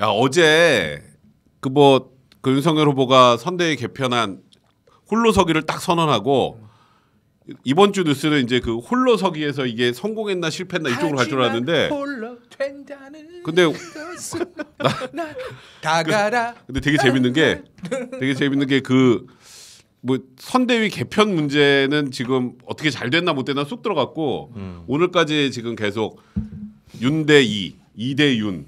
야 어제 그뭐그 뭐, 그 윤석열 후보가 선대위 개편한 홀로서기를 딱 선언하고 이번 주 뉴스는 이제 그 홀로서기에서 이게 성공했나 실패했나 이쪽으로 갈 줄 알았는데 근데 나, 다가라 근데 되게 재밌는 게 되게 재밌는 게 그 뭐 선대위 개편 문제는 지금 어떻게 잘 됐나 못 됐나 쑥 들어갔고 음. 오늘까지 지금 계속 윤대 이, 이대윤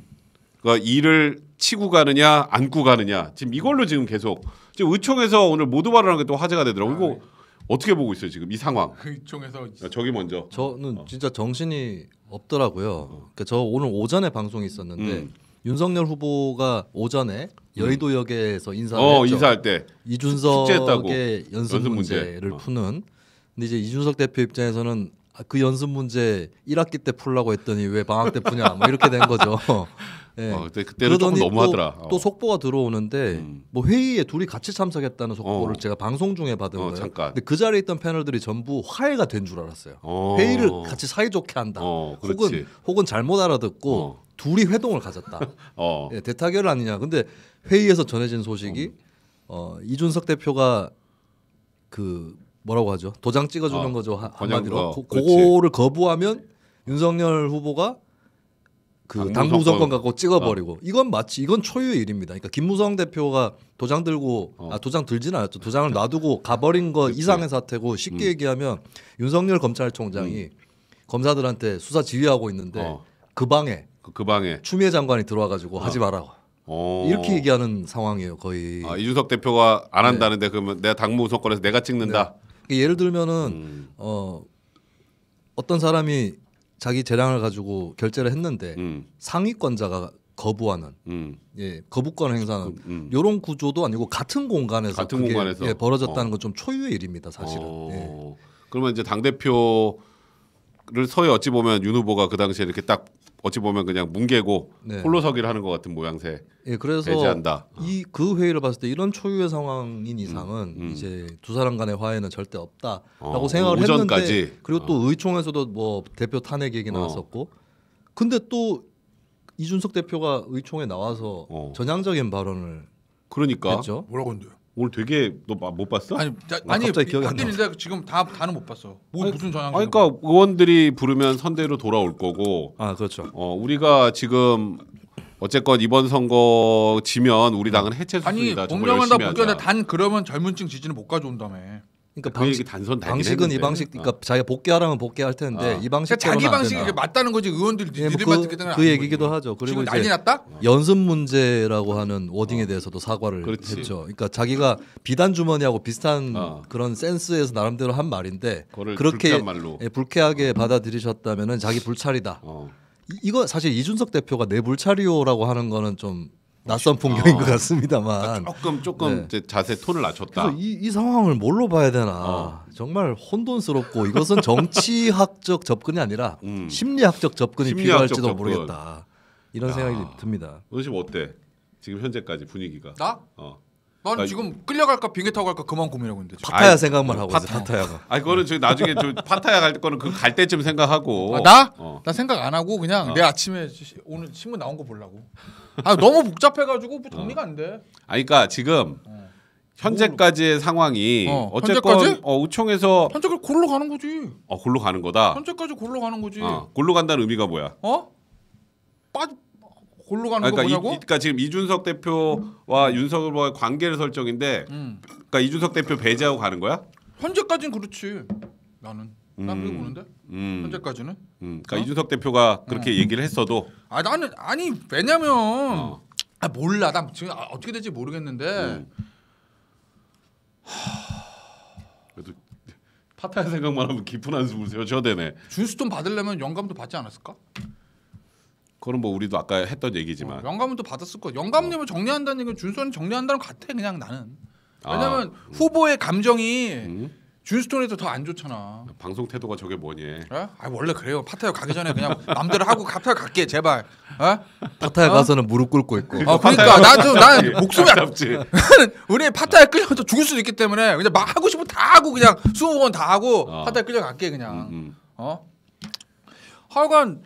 그러니까 일을 치고 가느냐 안고 가느냐 지금 이걸로 지금 계속 지금 의총에서 오늘 모두 발언한 하게또 화제가 되더라고요. 아, 이거 네. 어떻게 보고 있어요 지금 이 상황? 그 의총에서 아, 저기 먼저. 저는 어. 진짜 정신이 없더라고요. 어. 그러니까 저 오늘 오전에 방송이 있었는데 음. 윤석열 후보가 오전에 음. 여의도역에서 인사를 어, 했죠. 인사할 때 이준석의 제했다고 연습, 문제. 문제를 어. 푸는. 근데 이제 이준석 대표 입장에서는 아, 그 연습 문제 1학기 때 풀라고 했더니 왜 방학 때 푸냐 뭐 이렇게 된 거죠. 네. 어, 그때 는 조금 너무하더라. 또, 또, 어. 속보가 들어오는데 음. 뭐 회의에 둘이 같이 참석했다는 속보를 어. 제가 방송 중에 받은 어, 거예요. 잠깐. 근데 그 자리에 있던 패널들이 전부 화해가 된 줄 알았어요. 어. 회의를 같이 사이좋게 한다. 어, 혹은 혹은 잘못 알아듣고 어. 둘이 회동을 가졌다. 네, 대타결 아니냐. 근데 회의에서 전해진 소식이 음. 어, 이준석 대표가 그 뭐라고 하죠? 도장 찍어주는 아, 어, 거죠 한, 마디로 거, 그거를 거부하면 윤석열 후보가 그 당무성권 갖고 찍어버리고 어. 이건 마치 이건 초유의 일입니다. 그러니까 김무성 대표가 도장 들고 어. 아 도장 들지는 않았죠. 도장을 놔두고 가버린 거 그치. 이상의 사태고 쉽게 음. 얘기하면 윤석열 검찰총장이 음. 검사들한테 수사 지휘하고 있는데 어. 그 방에 그, 그, 방에 추미애 장관이 들어와가지고 어. 하지 마라고 오. 어. 이렇게 얘기하는 상황이에요 거의. 아, 이준석 대표가 안 네. 한다는데 네. 그러면 내가 당무성권에서 내가 찍는다. 네. 그러니까 예를 들면은 음. 어 어떤 사람이 자기 재량을 가지고 결제를 했는데 음. 상위권자가 거부하는 음. 예 거부권 행사는 그, 음. 이런 구조도 아니고 같은 공간에서 같은 공간에서 예, 벌어졌다는 어. 건좀 초유의 일입니다 사실은. 어. 예. 그러면 이제 당 대표 를 서해 어찌 보면 윤 후보가 그 당시에 이렇게 딱 어찌 보면 그냥 뭉개고 네. 홀로서기를 하는 것 같은 모양새. 예, 그래서 배제한다. 이그 회의를 봤을 때 이런 초유의 상황인 음, 이상은 음, 음. 이제 두 사람 간의 화해는 절대 없다라고 어, 생각을 오전까지. 했는데 그리고 또 어. 의총에서도 뭐 대표 탄핵 얘기 어. 나왔었고 어. 근데 또 이준석 대표가 의총에 나와서 어. 전향적인 발언을 그러니까 했죠. 뭐라고 한대요? 오늘 되게 너 못 봤어? 아니 자, 아니 갑자기 기억이 안 나. 데 지금 다 다는 못 봤어. 뭐 아니, 무슨 전향? 그러니까 의원들이 부르면 선대로 돌아올 거고. 아 그렇죠. 어 우리가 지금 어쨌건 이번 선거 지면 우리 당은 해체 수순이다. 아니 공정한다 복귀하다 단 그러면 젊은층 지지는 못 가져온다며. 그러니까 그 방식 단선 방식은 이 방식 어. 그러니까 어. 자기가 복귀하라면 복귀할 텐데 어. 이 방식 그 자기 방식이 맞다는 거지 의원들 예, 뭐 니들 그, 그 얘기기도 하죠. 그리고 난리 났다? 어. 연습 문제라고 하는 워딩에 어. 대해서도 사과를 그렇지. 했죠. 그러니까 자기가 비단 주머니하고 비슷한 어. 그런 센스에서 나름대로 한 말인데 그렇게 불쾌한 예, 불쾌하게 받아들이셨다면은 자기 불찰이다. 이거 사실 이준석 대표가 내불찰이오라고 하는 거는 좀 낯선 풍경인 아. 것 같습니다만 그러니까 조금 조금 네. 자세 톤을 낮췄다. 이, 이, 상황을 뭘로 봐야 되나 어. 정말 혼돈스럽고 이것은 정치학적 접근이 아니라 음. 심리학적 접근이 심리학적 필요할지도 접근. 모르겠다 이런 야. 생각이 듭니다. 지금 어때? 지금 현재까지 분위기가 나? 어. 난나 아, 지금 끌려갈까 비행기 타고 갈까 그만 고민하고 있는데 지금. 파타야 아 생각만 하고 파타, 있어. 파타야가. 아 그거는 지 나중에 좀 파타야 갈 거는 그 갈 때쯤 생각하고. 아, 나? 어. 나 생각 안 하고 그냥 어. 내 아침에 오늘 신문 나온 거 보려고. 아 너무 복잡해가지고 뭐 어. 정리가 어. 안 돼. 아 그러니까 지금 어. 현재까지의 상황이 어, 어쨌건 현재까지? 어, 우총에서 현재까지 골로 가는 거지. 어 골로 가는 거다. 현재까지 골로 가는 거지. 어, 골로 간다는 의미가 뭐야? 어? 빠져. 골로 가는 그러니까 거냐고 그러니까 지금 이준석 대표와 음. 윤석 후보의 관계를 설정인데, 음. 그러니까 이준석 대표 배제하고 가는 거야? 현재까지는 그렇지. 나는 난그게 음. 보는데 음. 현재까지는. 음. 그러니까 어? 이준석 대표가 그렇게 어. 얘기를 했어도. 아 나는 아니 왜냐면 어. 아 몰라 나 지금 아, 어떻게 될지 모르겠는데. 하... 그래도 파탄 생각만 하면 깊은 한숨을 쉬어야 되네. 준수돈 받으려면 영감도 받지 않았을까? 그건 뭐 우리도 아까 했던 얘기지만 어, 영감은 또 받았을 거. 영감님을 어. 정리한다는 얘기는 준수는 정리한다는 것 같아 그냥 나는. 아. 왜냐면 아, 음. 후보의 감정이 음? 준스톤에서 더 안 좋잖아. 방송 태도가 저게 뭐니? 에? 아 원래 그래요. 파타야 가기 전에 그냥 남들 하고 파타야 갈게 제발. 에? 파타야 어? 가서는 무릎 꿇고 있고. 어, 그러니까, 그러니까 나도난 목숨이 아깝지. 우리 파타야 끌려서 가 죽을 수도 있기 때문에 그냥 막 하고 싶은 다 하고 그냥 수호원 다 하고 어. 파타야 끌려갈게 그냥. 음, 음. 어? 하여간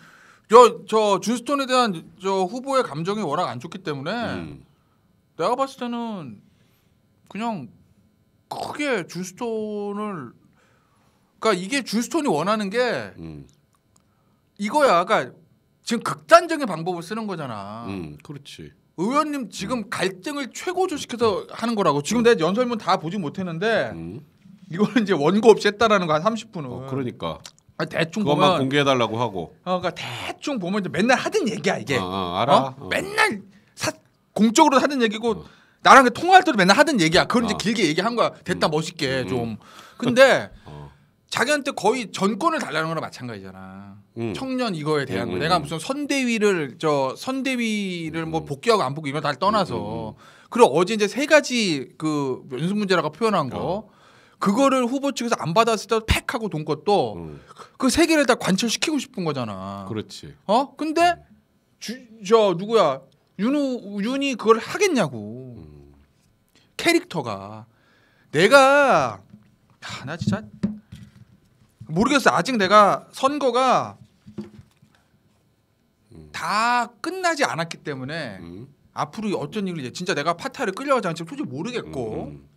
저저 준스톤에 대한 저 후보의 감정이 워낙 안 좋기 때문에 음. 내가 봤을 때는 그냥 크게 준스톤을 그러니까 이게 준스톤이 원하는 게 음. 이거야. 그러니까 지금 극단적인 방법을 쓰는 거잖아. 음, 그렇지. 의원님 지금 음. 갈등을 최고조시켜서 음. 하는 거라고. 지금 음. 내 연설문 다 보지 못했는데 음. 이거는 이제 원고 없이 했다라는 거 한 30분은. 어, 그러니까. 아니, 대충 그것만 보면 공개해달라고 하고. 어, 그러니까 대충 보면 이제 맨날 하던 얘기야 이게. 어, 어, 알아. 어? 어. 맨날 사, 공적으로 하던 얘기고 어. 나랑 그 통화할 때도 맨날 하던 얘기야. 그런 이제 어. 길게 얘기한 거야. 됐다 음. 멋있게 음. 좀. 근데 자기한테 거의 전권을 달라는 거랑 마찬가지잖아. 음. 청년 이거에 음, 대한 거. 음, 내가 음. 무슨 선대위를 저 선대위를 뭐 복귀하고 안 복귀 이런 다 떠나서. 그리고 어제 이제 세 가지 그 연습 문제라고 표현한 거. 그거를 후보 측에서 안 받았을 때팩 하고 돈 것도 음. 그세 계를다 관철시키고 싶은 거잖아. 그렇지. 어? 근데 주, 저 누구야? 윤우 윤이 그걸 하겠냐고. 음. 캐릭터가 내가 야, 나 진짜 모르겠어. 아직 내가 선거가 음. 다 끝나지 않았기 때문에 음. 앞으로 어쩐 일이 진짜 내가 파타를 끌려가지 않지 솔직히 모르겠고. 음,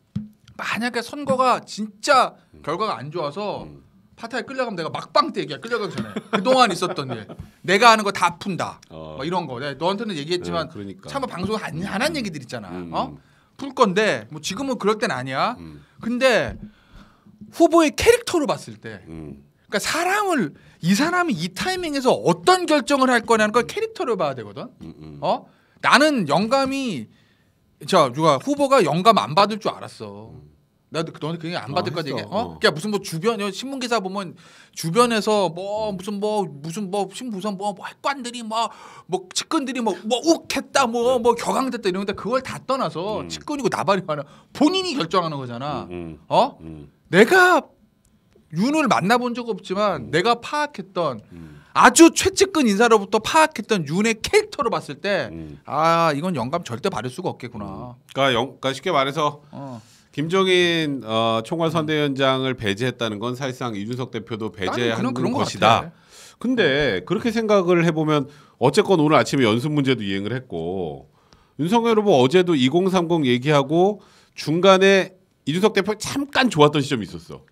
만약에 선거가 진짜 결과가 안 좋아서 파타에 끌려가면 내가 막방 때 얘기야 끌려가기 전에 그동안 있었던 일 내가 하는 거 다 푼다 어. 뭐 이런 거내 네, 너한테는 얘기했지만 네, 그러니까. 차마 방송을 안, 안한 얘기들 있잖아 음. 어? 음. 풀 건데 뭐 지금은 그럴 땐 아니야 음. 근데 후보의 캐릭터로 봤을 때 음. 그러니까 사람을 이 사람이 이 타이밍에서 어떤 결정을 할 거냐는 걸캐릭터로 봐야 되거든 음, 음. 어 나는 영감이 저 누가 후보가 영감 안 받을 줄 알았어 나도 그 너는 그냥 안 받을 거지 이게. 아, 어? 그러 무슨 뭐 주변 신문 기사 보면 주변에서 뭐 무슨 뭐 무슨 뭐 신부선 뭐, 뭐 핵관들이 뭐뭐 뭐 측근들이 뭐뭐 뭐 욱했다 뭐뭐 네. 뭐 격앙됐다 이러는데 그걸 다 떠나서 음. 측근이고 나발이 하나 본인이 결정하는 거잖아. 음, 음. 어? 음. 내가 윤을 만나본 적 없지만 음. 내가 파악했던 음. 아주 최측근 인사로부터 파악했던 윤의 캐릭터로 봤을 때 아 이건 영감 절대 받을 수가 없겠구나. 그러니까, 영, 그러니까 쉽게 말해서. 어. 김종인 어, 총괄 선대위원장을 배제했다는 건 사실상 이준석 대표도 배제한 그런 것이다. 같아. 데 음. 그렇게 생각을 해보면 어쨌건 오늘 아침에 연습 문제도 이행을 했고 윤석열 후보 어제도 2030 얘기하고 중간에 이준석 대표 잠깐 좋았던 시점이 있었어.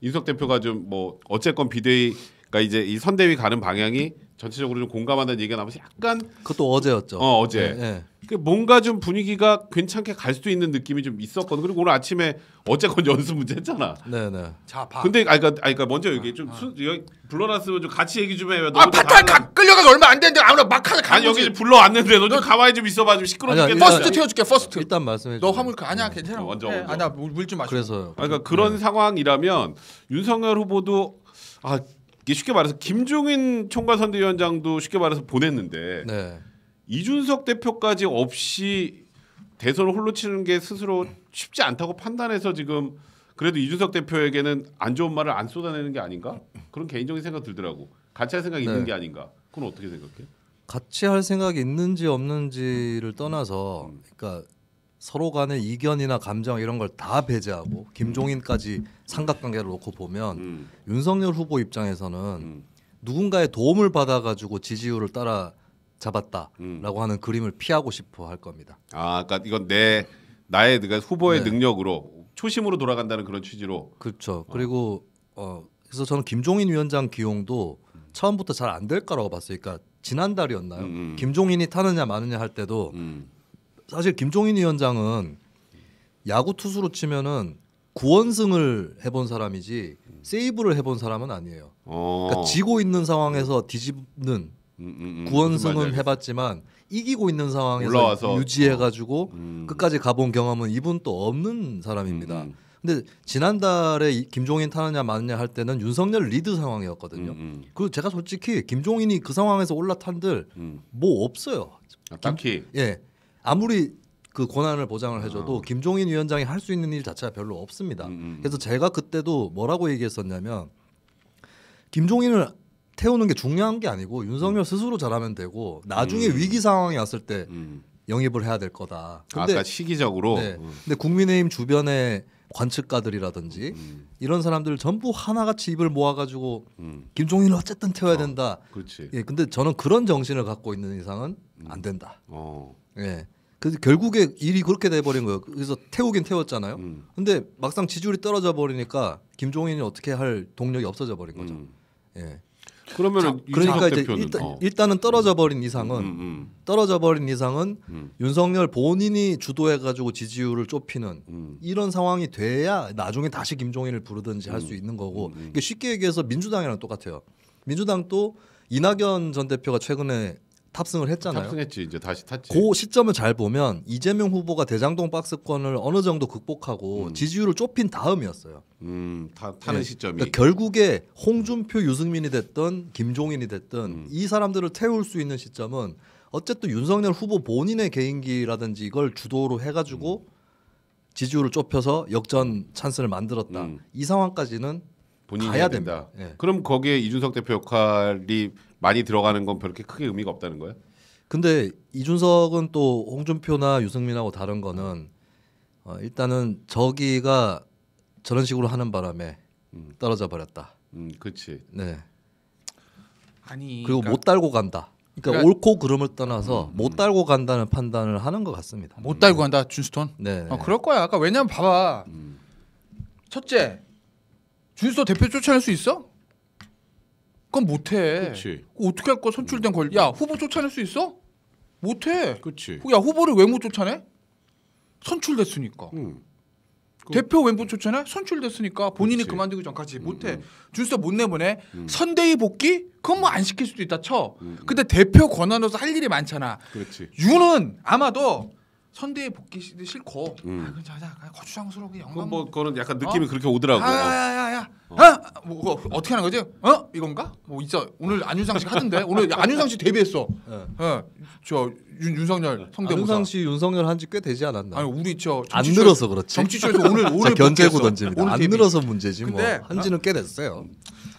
이준석 대표가 좀 뭐 어쨌건 비대위 그러니까 이제 이 선대위 가는 방향이 전체적으로 좀 공감한다는 얘기가 나면서 약간 그것도 어제였죠. 어 어제. 네, 네. 뭔가 좀 분위기가 괜찮게 갈 수도 있는 느낌이 좀 있었거든. 그리고 오늘 아침에 어쨌건 연습 문제 했잖아. 네네. 네. 자 봐. 근데 아까 그러니까, 아까 그러니까 먼저 여기 좀 아, 수, 여 불러놨으면 좀 같이 얘기 좀 해. 아 파탈 가, 끌려가서 얼마 안 됐는데 아무나 막 하자. 아 여기 좀 불러왔는데 너좀 가만히 좀 있어봐 좀 시끄러. 아 퍼스트 태워줄게 퍼스트. 일단 말씀해. 너 화물 아니야 네. 괜찮아. 먼저. 네, 아니야 물좀 마셔. 그래서. 그러니까 네. 그런 상황이라면 윤석열 후보도 아 이게 쉽게 말해서 김종인 총괄선대위원장도 쉽게 말해서 보냈는데 네. 이준석 대표까지 없이 대선을 홀로 치는 게 스스로 쉽지 않다고 판단해서 지금 그래도 이준석 대표에게는 안 좋은 말을 안 쏟아내는 게 아닌가 그런 개인적인 생각 들더라고 같이 할 생각이 네. 있는 게 아닌가 그건 어떻게 생각해? 같이 할 생각이 있는지 없는지를 떠나서 그러니까 서로 간의 이견이나 감정 이런 걸 다 배제하고 음. 김종인까지 삼각관계를 놓고 보면 음. 윤석열 후보 입장에서는 음. 누군가의 도움을 받아가지고 지지율을 따라 잡았다라고 음. 하는 그림을 피하고 싶어 할 겁니다. 아, 그러니까 이건 내 나의 그러니까 후보의 네. 능력으로 초심으로 돌아간다는 그런 취지로. 그렇죠. 어. 그리고 어 그래서 저는 김종인 위원장 기용도 음. 처음부터 잘 안 될 거라고 봤어요. 그러니까 지난달이었나요? 음, 김종인이 타느냐 마느냐 할 때도 사실 김종인 위원장은 야구 투수로 치면은 구원승을 해본 사람이지 세이브를 해본 사람은 아니에요. 어. 그러니까 지고 있는 상황에서 뒤집는 음, 음, 음 구원승은 해봤지만 이기고 있는 상황에서 올라와서. 유지해가지고 어. 음. 끝까지 가본 경험은 이분 또 없는 사람입니다. 음, 음. 근데 지난달에 김종인 타느냐 마느냐 할 때는 윤석열 리드 상황이었거든요. 그리고 제가 솔직히 김종인이 그 상황에서 올라탄들 뭐 없어요. 아, 딱히 예 아무리 그 권한을 보장을 해줘도 아. 김종인 위원장이 할 수 있는 일 자체가 별로 없습니다. 음, 음. 그래서 제가 그때도 뭐라고 얘기했었냐면 김종인을 태우는 게 중요한 게 아니고 윤석열 음. 스스로 잘하면 되고 나중에 음. 위기 상황이 왔을 때 음. 영입을 해야 될 거다. 근데 아까 시기적으로. 네. 음. 근데 국민의힘 주변에 관측가들이라든지 음. 이런 사람들 전부 하나같이 입을 모아가지고 음. 김종인을 어쨌든 태워야 어, 된다. 그렇지. 예, 근데 저는 그런 정신을 갖고 있는 이상은 음. 안 된다. 어. 네. 그래서 결국에 일이 그렇게 돼버린 거예요. 그래서 태우긴 태웠잖아요. 음. 근데 막상 지지율이 떨어져 버리니까 김종인이 어떻게 할 동력이 없어져 버린 거죠. 음. 예. 그러면 그러니까 이제 일단, 어. 일단은 떨어져 버린 이상은 음, 음, 음. 떨어져 버린 이상은 음. 윤석열 본인이 주도해 가지고 지지율을 좁히는 이런 상황이 돼야 나중에 다시 김종인을 부르든지 할 수 있는 거고 이게 그러니까 쉽게 얘기해서 민주당이랑 똑같아요. 민주당도 이낙연 전 대표가 최근에 탑승을 했잖아요. 탑승했지 이제 다시 탔지. 그 시점을 잘 보면 이재명 후보가 대장동 박스권을 어느 정도 극복하고 음. 지지율을 좁힌 다음이었어요. 음, 타, 네. 타는 네. 시점이. 그러니까 결국에 홍준표, 유승민이 됐든 김종인이 됐든 음. 이 사람들을 태울 수 있는 시점은 어쨌든 윤석열 후보 본인의 개인기라든지 이걸 주도로 해가지고 음. 지지율을 좁혀서 역전 찬스를 만들었다. 음. 이 상황까지는 본인이 가야 된다. 됩니다. 네. 그럼 거기에 이준석 대표 역할이 많이 들어가는 건 별로 크게 의미가 없다는 거예요? 근데 이준석은 또 홍준표나 유승민하고 다른 거는 어, 일단은 저기가 저런 식으로 하는 바람에 음. 떨어져 버렸다. 음, 그렇지. 네. 아니 그리고 그러니까... 못 달고 간다. 그러니까, 그러니까, 옳고 그름을 떠나서 음. 음. 못 달고 간다는 판단을 하는 것 같습니다. 못 달고 간다, 준스톤. 네. 아, 그럴 거야. 아까 왜냐면 봐봐. 음. 첫째, 준스톤 대표 쫓아낼 수 있어? 그건 못해. 그렇지. 어떻게 할 거야? 선출된 권리. 야 후보 쫓아낼 수 있어? 못해. 그렇지. 야 후보를 왜 못 쫓아내? 선출됐으니까. 음. 대표 왼부 쫓아내? 선출됐으니까 본인이 그치. 그만두기 전까지 음, 못해. 음. 준수사 못 내보내. 음. 선대위 복귀? 그건 뭐 안 시킬 수도 있다 쳐. 음, 음. 근데 대표 권한으로서 할 일이 많잖아. 그렇지. 유는 아마도 선대에 복귀 싫고 음. 아, 그 그건 자자 거추장스러워 영광. 뭐 그거는 약간 어? 느낌이 아, 어? 그렇게 오더라고. 야야야야. 어. 뭐, 뭐 어떻게 하는 거지? 어? 이건가? 뭐 있어. 오늘 안윤상 씨 하던데. 오늘 안윤상 씨 데뷔했어. 네. 어, 저 윤, 윤석열 성대 네. 안윤상 씨 윤석열 한지꽤 되지 않았나? 아니 우리 저안 늘어서 그렇지. 정치쇼에서 오늘 오늘 견제고 던집니다. 오늘 안 늘어서 문제지 뭐. 한지는 꽤 됐어요.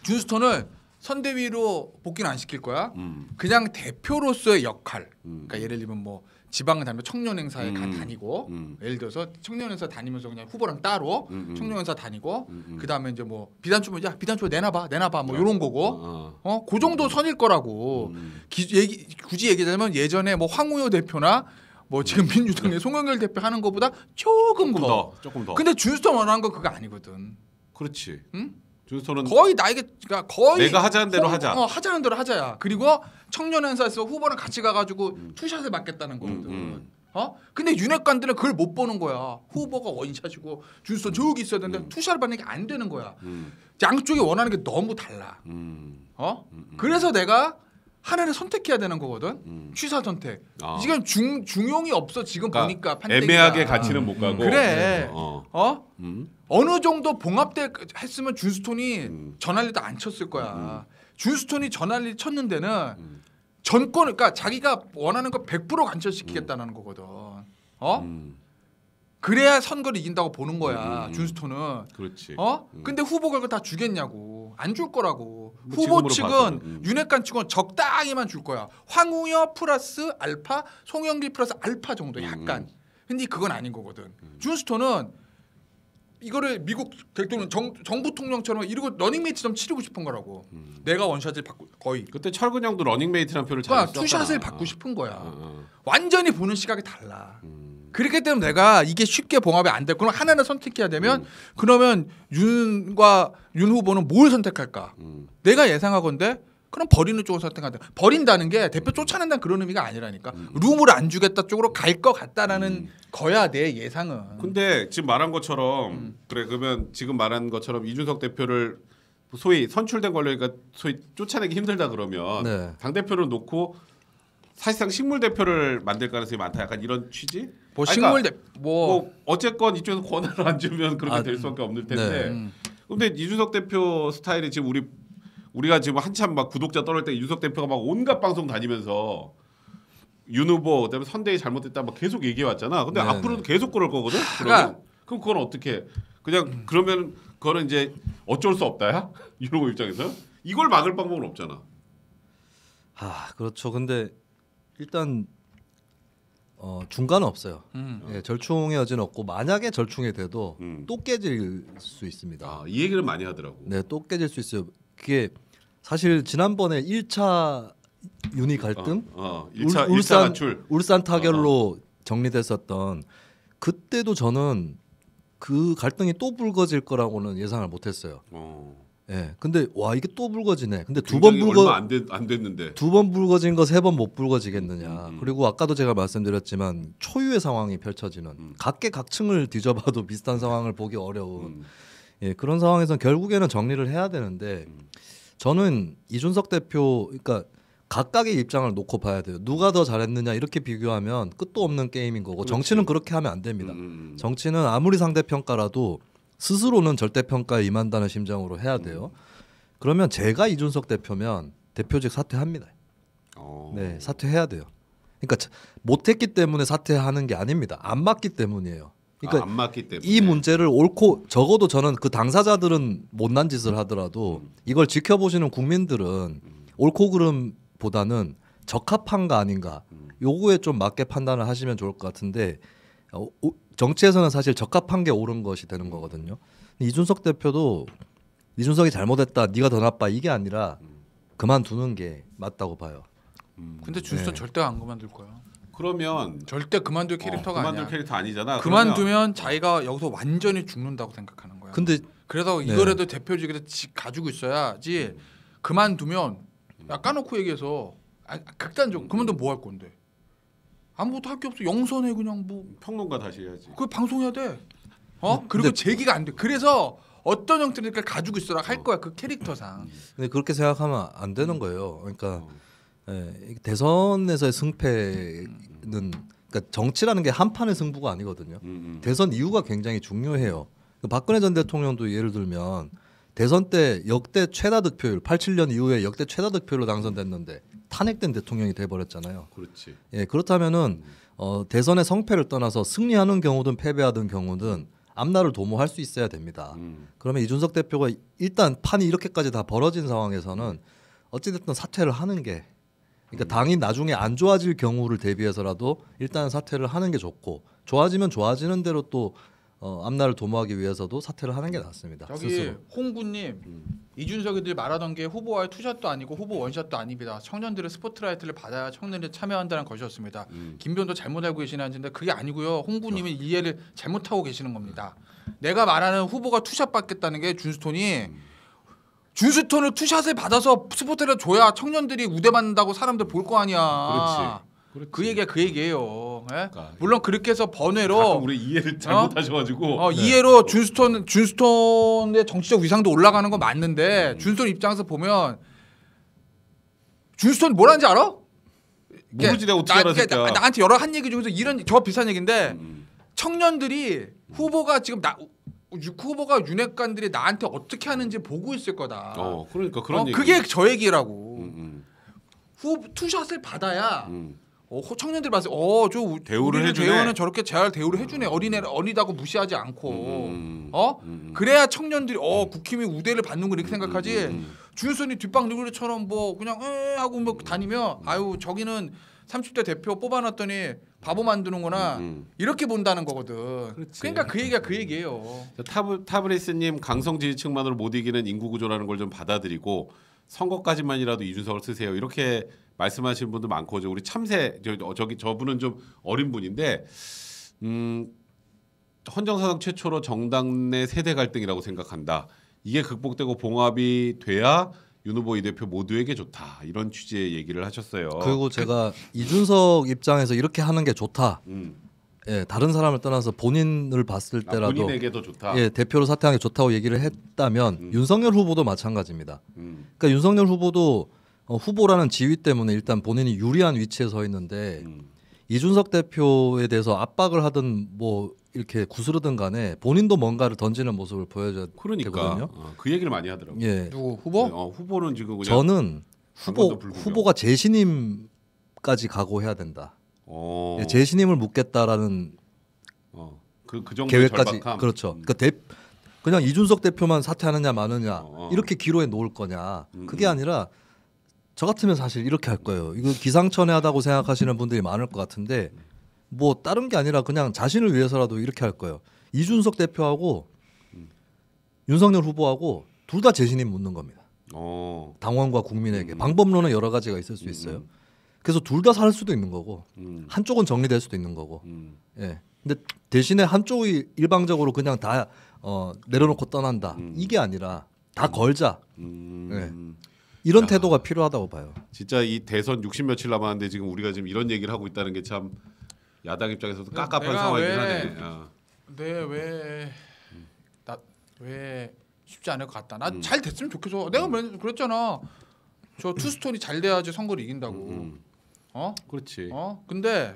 준스턴을 선대위로 복귀는 안 시킬 거야. 음. 그냥 대표로서의 역할. 음. 그러니까 예를 들면 뭐 지방은 다니면 청년행사에 음. 다니고 음. 예를 들어서 청년행사 다니면서 그냥 후보랑 따로 음. 음. 청년행사 다니고 음, 음. 그 다음에 이제 뭐비단추면야 아, 비단초 내놔봐 내놔봐 뭐요런 어, 거고 어그 어. 어? 정도 선일 거라고 기, 얘기, 굳이 얘기하자면 예전에 뭐황우효 대표나 뭐 지금 민주당의 네. 송영길 대표 하는 것보다 조금, 조금 더. 더. 조금 더 근데 준수턴 원하는 건 그거 아니거든 그렇지 응? 준수턴은 거의 나에게 그러니까 거의 내가 하자는 대로 하자 어, 하자는 대로 하자야 그리고 청년 회사에서 후보랑 같이 가가지고 음. 투샷을 맞겠다는 음, 거거든. 음. 어? 근데 윤핵관들은 그걸 못 보는 거야. 후보가 원샷이고 준수선 저기 있어야 되는데 음. 투샷을 받는 게 안 되는 거야. 음. 양쪽이 원하는 게 너무 달라. 어? 그래서 내가 하나를 선택해야 되는 거거든. 음. 취사 선택. 아. 지금 중 중용이 없어 지금 그러니까 보니까 판때기가. 애매하게 가치는 못 가고. 그래. 어. 어? 음. 어느 정도 봉합대 했으면 준스톤이 음. 전할리도 안 쳤을 거야. 준스톤이 전화를 쳤는 데는 음. 전권 을 그러니까 자기가 원하는 걸100% 관철시키겠다는 음. 거거든. 어? 음. 그래야 선거를 이긴다고 보는 거야 준스톤은. 음, 음, 음. 그렇지. 어? 근데 뭐 후보 결걸다 주겠냐고 안 줄 거라고. 후보 측은 윤핵관 측은 적당히만 줄 거야. 황우여 플러스 알파, 송영길 플러스 알파 정도 약간. 근데 그건 아닌 거거든. 준스톤은 이거를 미국 대통령 정, 정부 통령처럼 이러고 러닝메이트 좀 치르고 싶은 거라고. 음. 내가 원샷을 받고 거의. 그때 철근 형도 러닝메이트란 표를 그러니까 아, 잘 투샷을 받고 싶은 거야. 어, 어, 완전히 보는 시각이 달라. 음. 그렇기 때문에 내가 이게 쉽게 봉합이 안될 그럼 하나를 선택해야 되면 음. 그러면 윤과 윤 후보는 뭘 선택할까? 음. 내가 예상하건데 그럼 버리는 쪽을 선택한다. 버린다는 게 대표 쫓아낸다는 그런 의미가 아니라니까. 룸을 안 주겠다 쪽으로 갈 것 같다라는 음. 거야 내 예상은. 근데 지금 말한 것처럼 음. 그래 그러면 지금 말한 것처럼 이준석 대표를 소위 선출된 권력이니까 소위 쫓아내기 힘들다 그러면 네. 당 대표를 놓고 사실상 식물 대표를 만들 가능성이 많다. 약간 이런 취지? 뭐 식물 그러니까 대 뭐. 뭐. 어쨌건 이쪽에서 권한을 안 주면 그렇게 아, 될 수밖에 없는 네. 텐데. 네. 근데 이준석 대표 스타일이 지금 우리 우리가 지금 한참 막 구독자 떨어질 때 윤석 대표가 막 온갖 방송 다니면서 윤 후보 그다음에 선대위 잘못됐다 막 계속 얘기해 왔잖아. 근데 네네. 네, 앞으로도 네. 계속 그럴 거거든. 그러니까 그러면 그럼 그건 어떻게? 그냥 음. 그러면 그거는 이제 어쩔 수 없다야 윤 후보 입장에서 이걸 막을 방법은 없잖아. 아 그렇죠. 근데 일단 어, 중간은 없어요. 음. 예, 절충의 여지는 없고 만약에 절충이 돼도 음. 또 깨질 수 있습니다. 아, 이 얘기를 많이 하더라고. 네, 또 깨질 수 있어요. 그게 사실 지난번에 1차 윤희 갈등 어, 어. 1차, 울, 산 울산 타결로 어, 어. 정리됐었던 그때도 저는 그 갈등이 또 불거질 거라고는 예상을 못했어요. 어. 예. 네, 근데 와 이게 또 불거지네. 근데 두 번 불거 안, 됐, 안 됐는데 두 번 불거진 거 세 번 못 불거지겠느냐. 음, 음, 그리고 아까도 제가 말씀드렸지만 초유의 상황이 펼쳐지는 음. 각계각층을 뒤져봐도 비슷한 상황을 보기 어려운. 음. 예, 그런 상황에서 결국에는 정리를 해야 되는데 저는 이준석 대표 그러니까 각각의 입장을 놓고 봐야 돼요. 누가 더 잘했느냐 이렇게 비교하면 끝도 없는 게임인 거고 그렇지. 정치는 그렇게 하면 안 됩니다. 음. 음, 음. 정치는 아무리 상대 평가라도 스스로는 절대 평가에 임한다는 심정으로 해야 돼요. 음. 그러면 제가 이준석 대표면 대표직 사퇴합니다. 오. 어. 네, 사퇴해야 돼요. 그러니까 못했기 때문에 사퇴하는 게 아닙니다. 안 맞기 때문이에요. 그러니까 아, 안 맞기 때문에 이 문제를 옳고 적어도 저는 그 당사자들은 못난 짓을 음. 하더라도 음. 이걸 지켜보시는 국민들은 음. 옳고 그름보다는 적합한가 아닌가 요거에 좀 맞게 판단을 하시면 좋을 것 같은데 어, 정치에서는 사실 적합한 게 옳은 것이 되는 거거든요. 이준석 대표도 이준석이 잘못했다, 네가 더 나빠 이게 아니라 그만두는 게 맞다고 봐요. 근데 준수는 네. 절대 안 그만둘 거야. 그러면 절대 그만둘 어, 캐릭터가 어, 그만둘 아니야. 캐릭터 아니잖아. 그만두면 자기가 여기서 완전히 죽는다고 생각하는 거야. 근데 그래서 네. 이거라도 대표직에서 가지고 있어야지 그만두면 야 까놓고 얘기해서 아, 극단적으로 그만두면 뭐할 건데 아무것도 할 게 없어 영선해 그냥 뭐 평론가 다시 해야지. 그 방송해야 돼. 어 그리고 제기가 안 돼. 그래서 어떤 형태를 가지고 있어라 할 거야 그 캐릭터상. 근데 그렇게 생각하면 안 되는 거예요. 그러니까. 어. 예, 대선에서의 승패는 그러니까 정치라는 게 한 판의 승부가 아니거든요. 음, 음. 대선 이유가 굉장히 중요해요. 그 박근혜 전 대통령도 예를 들면 대선 때 역대 최다 득표율 87년 이후에 역대 최다 득표율로 당선됐는데 탄핵된 대통령이 돼 버렸잖아요. 그렇지. 예, 그렇다면은 음. 어, 대선의 성패를 떠나서 승리하는 경우든 패배하는 경우든 앞날을 도모할 수 있어야 됩니다. 음. 그러면 이준석 대표가 일단 판이 이렇게까지 다 벌어진 상황에서는 어찌됐든 사퇴를 하는 게 그러니까 당이 나중에 안 좋아질 경우를 대비해서라도 일단 사퇴를 하는 게 좋고 좋아지면 좋아지는 대로 또 어, 앞날을 도모하기 위해서도 사퇴를 하는 게 낫습니다. 저기 스스로. 홍구님 음. 이준석이들 말하던 게 후보와의 투샷도 아니고 후보 원샷도 아닙니다. 청년들의 스포트라이트를 받아야 청년들이 참여한다는 것이었습니다. 음. 김변도 잘못 알고 계시는 한데 그게 아니고요. 홍구님이 그렇죠. 이해를 잘못하고 계시는 겁니다. 내가 말하는 후보가 투샷 받겠다는 게 준스톤이 음. 준스톤을 투샷을 받아서 스포트를 줘야 청년들이 우대받는다고 사람들 볼 거 아니야. 그렇지. 그렇지. 그 얘기야 그 얘기예요. 예? 그러니까, 물론 그렇게 해서 번외로 우리 이해를 어? 잘못하셔가지고 어? 어, 네. 이해로 준스톤 준스톤의 정치적 위상도 올라가는 건 맞는데 음. 준스톤 입장에서 보면 준스톤 뭐라는지 알아? 모르지 내가 어떻게 알아 나한테 여러 한 얘기 중에서 이런 저 비슷한 얘기인데 음. 청년들이 후보가 지금 나 유쿠버가 윤핵관들이 나한테 어떻게 하는지 보고 있을 거다. 어, 그러니까 그런 어, 얘기. 그게 저 얘기라고. 음, 음. 후 투샷을 받아야 음. 어, 청년들 봤을 때, 어, 저 대우를 해주네. 대우는 저렇게 잘 대우를 해주네. 어린애 어리다고 무시하지 않고, 음, 음, 음. 어, 그래야 청년들이 어 국힘이 우대를 받는 거 이렇게 생각하지. 주유소니 뒷방 리처럼뭐 그냥 에 하고 뭐 다니면 아유 저기는 30대 대표 뽑아놨더니 바보 만드는구나 음, 음. 이렇게 본다는 거거든. 그렇지. 그러니까 그 얘기가 그 얘기예요. 타브 타브레스님 강성 지지층만으로 못 이기는 인구 구조라는 걸 좀 받아들이고 선거까지만이라도 이준석을 쓰세요. 이렇게 말씀하시는 분도 많고 저 우리 참새 저, 어, 저기 저분은 좀 어린 분인데 음 헌정사상 최초로 정당 내 세대 갈등이라고 생각한다. 이게 극복되고 봉합이 돼야 윤 후보 이 대표 모두에게 좋다 이런 취지의 얘기를 하셨어요. 그리고 제가 이준석 입장에서 이렇게 하는 게 좋다. 음. 예, 다른 사람을 떠나서 본인을 봤을 아, 때라도 본인에게도 좋다. 예, 대표로 사퇴하는 게 좋다고 얘기를 했다면 음. 윤석열 후보도 마찬가지입니다. 음. 그러니까 윤석열 후보도 어, 후보라는 지위 때문에 일단 본인이 유리한 위치에 서 있는데 음. 이준석 대표에 대해서 압박을 하든 뭐 이렇게 구스르든 간에 본인도 뭔가를 던지는 모습을 보여줘야 그러니까. 되거든요. 어, 그 얘기를 많이 하더라고요. 예. 누구 후보? 네, 어, 후보는 지금 그냥 저는 후보 후보가 재신임까지 각오해야 된다. 어. 재신임을 예, 묻겠다라는 어. 그, 그 계획까지 절박함. 그렇죠. 음. 그러니까 대, 그냥 이준석 대표만 사퇴하느냐 마느냐 어. 어. 이렇게 기로에 놓을 거냐 음. 그게 아니라 저 같으면 사실 이렇게 할 거예요. 이거 기상천외하다고 생각하시는 분들이 많을 것 같은데 음. 뭐 다른 게 아니라 그냥 자신을 위해서라도 이렇게 할 거예요. 이준석 대표하고 음. 윤석열 후보하고 둘 다 재신임 묻는 겁니다. 오. 어. 당원과 국민에게 음. 방법론은 여러 가지가 있을 수 음. 있어요. 음. 그래서 둘 다 살 수도 있는 거고 음. 한쪽은 정리될 수도 있는 거고. 음. 예. 근데 대신에 한쪽이 일방적으로 그냥 다 어, 내려놓고 떠난다 이게 아니라 다 걸자. 예. 이런 야. 태도가 필요하다고 봐요. 진짜 이 대선 60 며칠 남았는데 지금 우리가 지금 이런 얘기를 하고 있다는 게참 야당 입장에서도 깝깝한 상황이긴 하네. 어. 왜나왜 쉽지 않을 것 같다. 나잘 음. 됐으면 좋겠어. 내가 음. 그랬잖아. 저 투스톤이 음. 잘 돼야지 선거를 이긴다고. 음. 음. 어? 그렇지. 어? 근데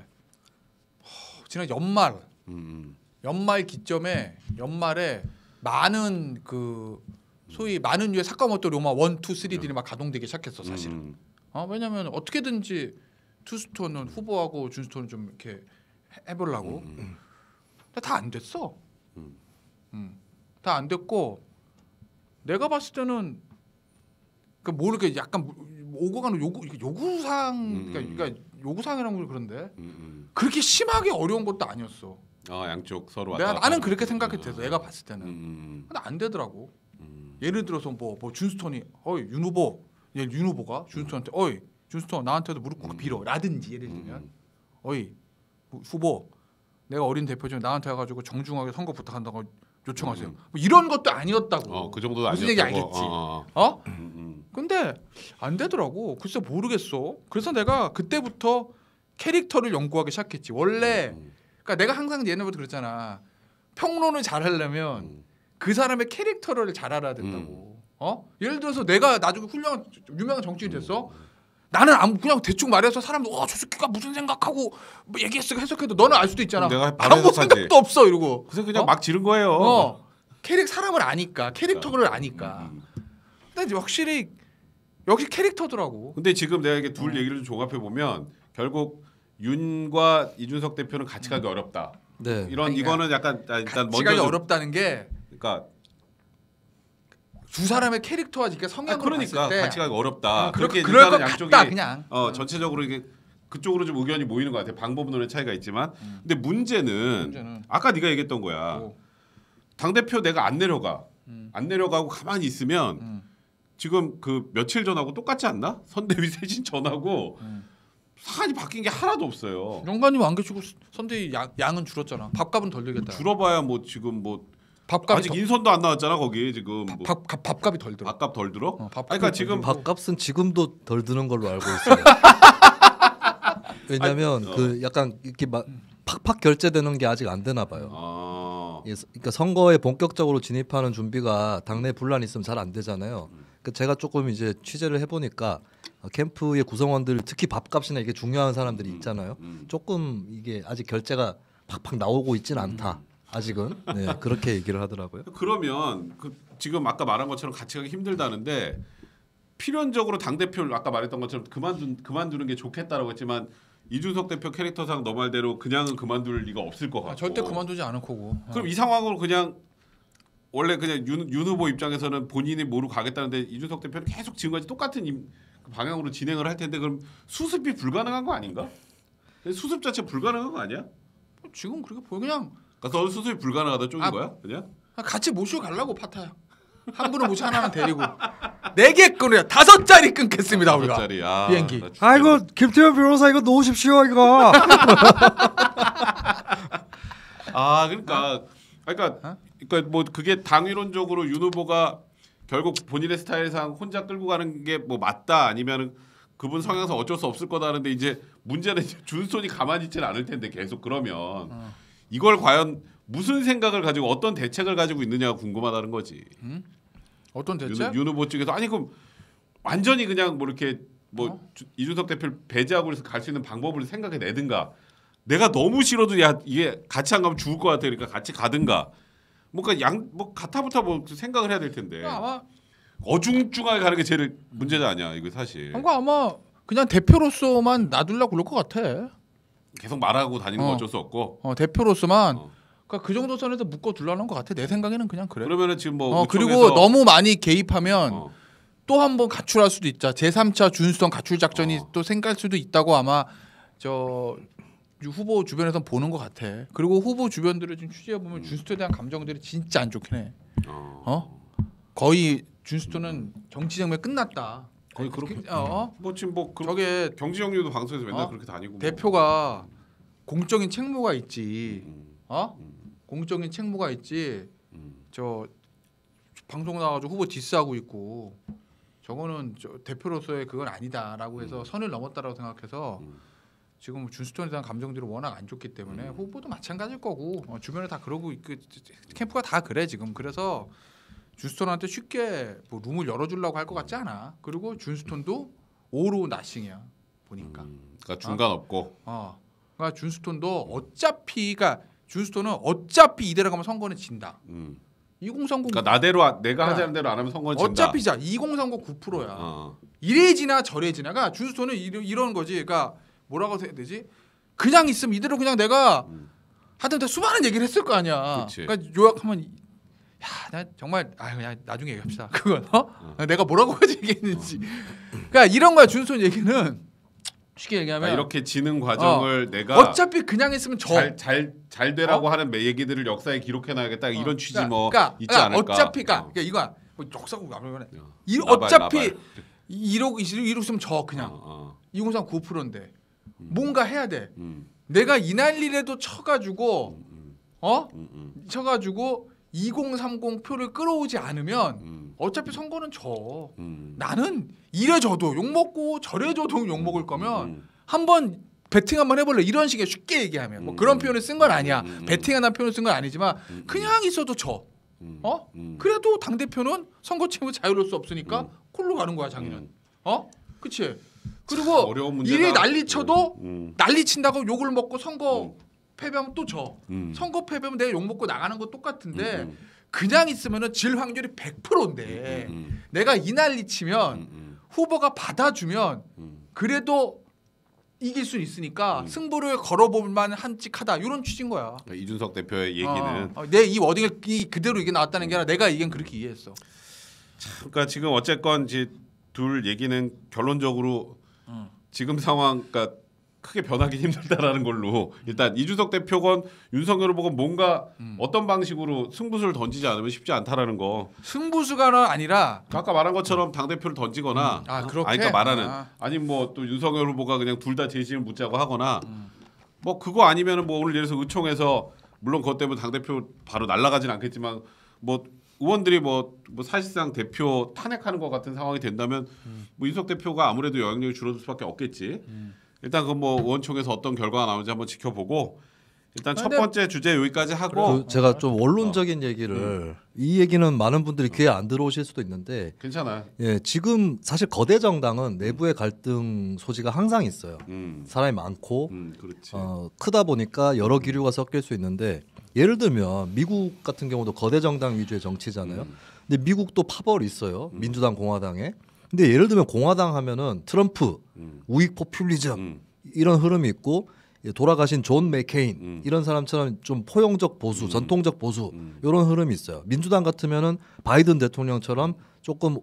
허, 지난 연말 음, 연말 기점에 연말에 많은 그 소위 많은 유의 사과 모토 로마 원, 투, 쓰리들이 막 가동되기 시작했어 사실은. 어? 왜냐면 어떻게든지 투스톤은 후보하고 준스톤은 좀 이렇게 해보려고. 음. 음. 근데 다안 됐어. 음. 음. 다안 됐고 내가 봤을 때는 그 모르게 뭐 약간 뭐, 오고 가는 요구 요구상 음, 그러니까, 음. 그러니까 요구상이라는 건 그런데 그렇게 심하게 어려운 것도 아니었어. 아 양쪽 서로 내가 나는 그렇게 생각이돼서 내가 봤을 때는 근데 안 되더라고. 예를 들어서 뭐, 뭐 준스톤이 어이 윤 후보 얘윤 후보가 준스톤한테 어이 준스톤 나한테도 무릎 꿇고 빌어라든지 예를 들면 어이 뭐 후보 내가 어린 대표 지만 나한테 와가지고 정중하게 선거 부탁한다고 요청하세요. 음, 음. 뭐 이런 것도 아니었다고. 어, 그정도 무슨 얘기 알겠지. 어? 어. 어? 음, 근데 안 되더라고. 글쎄 모르겠어. 그래서 내가 그때부터 캐릭터를 연구하기 시작했지. 원래 그러니까 내가 항상 옛날부터 그랬잖아. 평론을 잘하려면 음. 그 사람의 캐릭터를 잘 알아야 된다고. 음. 어? 예를 들어서 내가 나중에 훌륭한 유명한 정치인 됐어. 음. 나는 아무 그냥 대충 말해서 사람들 어저 새끼가 무슨 생각하고 뭐얘기했으까 해석해도 너는 알 수도 있잖아. 내가 아무 생각도 없어 이러고. 그래서 그냥 어? 막 지른 거예요. 어. 캐릭 사람을 아니까 캐릭터를 그러니까. 아니까. 음, 음, 음. 근데 확실히 역시 캐릭터더라고. 근데 지금 내가 이게 둘 얘기를 좀 종합해 보면 결국 윤과 이준석 대표는 같이 가기 어렵다. 네. 이런 그러니까 이거는 약간 아, 일단 먼저 가기 어렵다는 게 그러니까 두 사람의 캐릭터와 그러니 성향을 아, 그러니까 봤을 때 같이 가기 어렵다. 어, 그렇게 그럴 것 양쪽이 같다, 그냥. 어, 음. 전체적으로 이게 그쪽으로 좀 의견이 모이는 것같아 방법론의 차이가 있지만 음. 근데 문제는, 문제는, 아까 네가 얘기했던 거야. 뭐? 당 대표 내가 안 내려가 음. 안 내려가고 가만히 있으면 음. 지금 그 며칠 전하고 똑같지 않나? 선대위 세진 전하고 음. 사안이 바뀐 게 하나도 없어요. 영관님 안 계시고 선대위 양, 은 줄었잖아. 밥값은 덜 내겠다. 줄어봐야 뭐 지금 뭐 밥값 아직 더... 인선도 안 나왔잖아 거기 지금 밥, 뭐. 밥, 밥, 값이덜 들어. 밥값 덜 들어? 어, 밥값 그러니까 지금 밥값은 지금도 덜 드는 걸로 알고 있어요. 왜냐하면 아니, 어. 그 약간 이렇게 막 팍팍 결제되는 게 아직 안 되나 봐요. 아. 예, 그러니까 선거에 본격적으로 진입하는 준비가 당내 분란 있으면 잘 안 되잖아요. 음. 그러니까 제가 조금 이제 취재를 해보니까 캠프의 구성원들 특히 밥값이나 이게 중요한 사람들이 음. 있잖아요. 음, 음. 조금 이게 아직 결제가 팍팍 나오고 있지는 음. 않다. 음. 아직은 네, 그렇게 얘기를 하더라고요. 그러면 그 지금 아까 말한 것처럼 같이 가기 힘들다는데 필연적으로 당 대표를 아까 말했던 것처럼 그만둔 그만두는 게 좋겠다라고 했지만 이준석 대표 캐릭터상 너 말대로 그냥은 그만둘 리가 없을 것 아, 같고 아, 절대 그만두지 않을 거고. 그럼 어. 이 상황으로 그냥 원래 그냥 윤, 윤 후보 입장에서는 본인이 뭐로 가겠다는데 이준석 대표는 계속 지금까지 똑같은 임, 그 방향으로 진행을 할 텐데 그럼 수습이 불가능한 거 아닌가? 수습 자체 불가능한 거 아니야? 뭐 지금 그렇게 보여 그냥 그러니까 너수술이 불가능하다 쪽인 아, 거야? 그냥? 아, 같이 모시고 가려고 파타야. 한 분은 모시 하나만 데리고 네개 끊어야 다섯 자리 끊겠습니다 우리가 자리, 아, 비행기. 아이고 김태현 변호사 이거 놓으십시오 이거. 아 그러니까 어? 아, 그러니까 어? 그러니까 뭐 그게 당위론적으로 윤 후보가 결국 본인의 스타일상 혼자 끌고 가는 게 뭐 맞다 아니면 그분 성향상 어쩔 수 없을 거다 하는데 이제 문제는 이제 준손이 가만히 있지는 않을 텐데 계속 그러면. 어. 이걸 과연 무슨 생각을 가지고 어떤 대책을 가지고 있느냐가 궁금하다는 거지. 음? 어떤 대책? 윤, 윤 후보 측에서 아니 그럼 완전히 그냥 뭐 이렇게 뭐 어? 주, 이준석 대표를 배제하고 해서 갈 수 있는 방법을 생각해 내든가 내가 너무 싫어도 야 이게 같이 안 가면 죽을 것 같아 그러니까 같이 가든가 뭔가 양뭐 같아부터 뭐 생각을 해야 될 텐데 아마 어중중하게 가는 게 제일 문제자 아니야 이거 사실. 뭔가 아마 그냥 대표로서만 놔둘라 그럴 것 같아. 계속 말하고 다니는 건 어. 쩔수 없고 어, 대표로서만 어. 그러니까 그 정도 선에서 묶어 둘라는 것 같아. 내 생각에는 그냥 그래. 그러면은 지금 뭐 어, 그리고 너무 많이 개입하면 어. 또한 번 가출할 수도 있다. 제3차 준수성 가출 작전이 어. 또 생길 수도 있다고 아마 저 후보 주변에선 보는 것 같아. 그리고 후보 주변들을 지금 취재해 보면 음. 준수에 대한 감정들이 진짜 안 좋긴 해. 어? 어? 거의 준수토는 정치 정매 끝났다. 거의 그렇게 그, 어? 음. 뭐 지금 뭐 그, 저게 경제정류도 방송에서 맨날 어? 그렇게 다니고 뭐. 대표가 공적인 책무가 있지 음. 어 음. 공적인 책무가 있지 음. 저 방송 나가지고 후보 디스하고 있고 저거는 저 대표로서의 그건 아니다라고 해서 음. 선을 넘었다라고 생각해서 음. 지금 준수촌에 대한 감정들이 워낙 안 좋기 때문에 후보도 마찬가지일 거고 어, 주변에 다 그러고 그 캠프가 다 그래 지금 그래서 준스톤한테 쉽게 뭐 룸을 열어주려고 할 것 같지 않아. 그리고 준스톤도 오로 나싱이야 보니까. 음, 그러니까 중간 어? 없고. 어, 그러니까 준스톤도 어차피 그러니까 준스톤은 어차피 이대로 가면 선거는 진다. 음. 2030. 그러니까 나대로 내가 야. 하자는 대로 안 하면 선거는 진다. 어차피 자2030 9%야. 어. 이래지나 저래지나가 준스톤은 이러, 이런 거지. 그러니까 뭐라고 해야 되지? 그냥 있으면 이대로 그냥 내가 음. 하여튼 수많은 얘기를 했을 거 아니야. 그치. 그러니까 요약하면 야, 나 정말 아 그냥 나중에 얘기합시다. 그건 어? 응. 어. 내가 뭐라고 얘기했는지. 어. 그러니까 이런 거야 준수는 얘기는 쉽게 얘기하면 아, 이렇게 지는 과정을 어. 내가 어차피 그냥 했으면 잘잘 잘 되라고 어? 하는 얘기들을 역사에 기록해 놔야겠다 어. 이런 취지 그러니까, 뭐 그러니까, 있지 그러니까 않을까. 어차피 그러니까, 어. 이거야. 뭐 역사고 뭐 아무거나. 이 어차피 이러고 이러고 있으면저 그냥 이공삼 9%인데 음. 뭔가 해야 돼. 음. 내가 이날일에도 쳐가지고 음, 음. 어 음, 음. 쳐가지고 2030 표를 끌어오지 않으면 음. 어차피 선거는 져. 음. 나는 이래져도 욕 먹고 저래져도 욕 먹을 음. 거면 음. 한번 베팅 한번 해볼래 이런 식의 쉽게 얘기하면 뭐 그런 음. 표현을 쓴 건 아니야 베팅한다는 표현을 쓴 건 아니지만 그냥 있어도 져. 어? 그래도 당 대표는 선거 채무 자유로울 수 없으니까 콜로 가는 거야 자기는. 어? 그치? 그리고 일이 난리쳐도 난리친다고 욕을 먹고 선거 패배하면 또 져. 음. 선거 패배하면 내가 욕먹고 나가는 거 똑같은데 음, 음. 그냥 있으면은 질 확률이 100%인데 음, 음, 음. 내가 이 난리 치면 후보가 받아주면 그래도 이길 수 있으니까 승부를 걸어볼만 한찍하다 이런 취지인 거야. 그러니까 이준석 대표의 얘기는 어, 어 내이 워딩을 이 그대로 이게 나왔다는 게 아니라 내가 이건 그렇게 이해했어. 그러니까 지금 어쨌건 이제 둘 얘기는 결론적으로 지금 상황 그러니까 크게 변하기 힘들다라는 걸로 일단 이준석 대표건 윤석열 후보건 뭔가 음. 어떤 방식으로 승부수를 던지지 않으면 쉽지 않다라는 거. 승부수가 아니라 그러니까 아까 말한 것처럼 당 대표를 던지거나 음. 아 그렇게 아니, 까 그러니까 말하는 아. 니뭐 또 윤석열 후보가 그냥 둘다제심을 묻자고 하거나 음. 뭐 그거 아니면은 뭐 오늘 예를 들어서 의총에서 물론 그것 때문에 당 대표 바로 날라가진 않겠지만 뭐 의원들이 뭐, 뭐 사실상 대표 탄핵하는 것 같은 상황이 된다면 음. 뭐 이석 대표가 아무래도 영향력이 줄어들 수밖에 없겠지. 음. 일단 그 뭐 원총에서 어떤 결과가 나오는지 한번 지켜보고 일단 첫 번째 주제 여기까지 하고 그 제가 좀 어. 원론적인 얘기를 음. 이 얘기는 많은 분들이 귀에 안 들어오실 수도 있는데 괜찮아요. 예, 지금 사실 거대 정당은 내부의 갈등 소지가 항상 있어요. 음, 사람이 많고 음 그렇지. 어, 크다 보니까 여러 기류가 섞일 수 있는데 예를 들면 미국 같은 경우도 거대 정당 위주의 정치잖아요. 음. 근데 미국도 파벌 있어요. 음. 민주당 공화당에. 근데 예를 들면 공화당 하면은 트럼프, 음. 우익 포퓰리즘 음. 이런 흐름이 있고 돌아가신 존 맥케인 음. 이런 사람처럼 좀 포용적 보수, 음. 전통적 보수 이런 음. 흐름이 있어요. 민주당 같으면은 바이든 대통령처럼 조금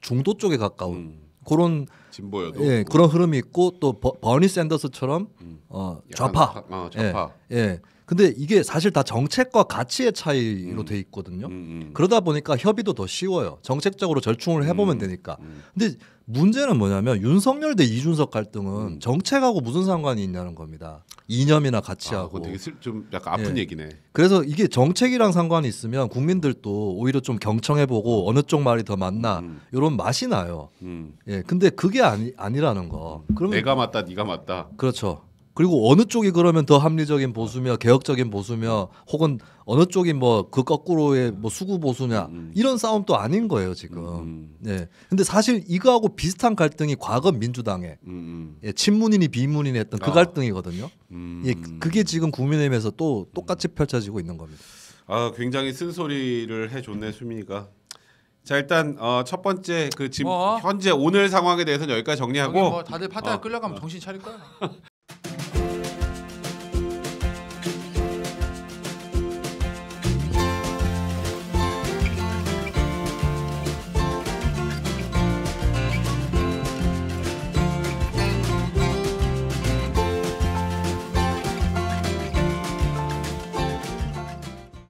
중도 쪽에 가까운 음. 그런 진보여도 예, 그런 흐름이 있고 또 버, 버니 샌더스처럼 어, 좌파, 아, 좌파. 예, 예. 근데 이게 사실 다 정책과 가치의 차이로 음. 돼 있거든요. 음. 음. 그러다 보니까 협의도 더 쉬워요. 정책적으로 절충을 해보면 음. 되니까. 음. 근데 문제는 뭐냐면 윤석열 대 이준석 갈등은 음. 정책하고 무슨 상관이 있냐는 겁니다. 이념이나 가치하고. 아, 되게 슬, 좀 약간 아픈 예. 얘기네. 그래서 이게 정책이랑 상관이 있으면 국민들도 오히려 좀 경청해보고 어느 쪽 말이 더 맞나 이런 맛이 나요. 예, 근데 그게 아니 아니라는 거. 그러면 내가 맞다, 네가 맞다. 그렇죠. 그리고 어느 쪽이 그러면 더 합리적인 보수며 개혁적인 보수며 혹은 어느 쪽이 뭐 그 거꾸로의 뭐 수구 보수냐 음, 음. 이런 싸움도 아닌 거예요 지금. 음. 예. 근데 사실 이거하고 비슷한 갈등이 과거 민주당에 예, 친문인이 비문인이 했던 그 아. 갈등이거든요. 예, 그게 지금 국민의힘에서 또 똑같이 펼쳐지고 있는 겁니다. 아 굉장히 쓴소리를 해줬네 수민이가. 자 일단 어, 첫 번째 그 지금 어? 현재 오늘 상황에 대해서는 여기까지 정리하고 뭐 다들 파타야 어. 끌려가면 정신 차릴 거야.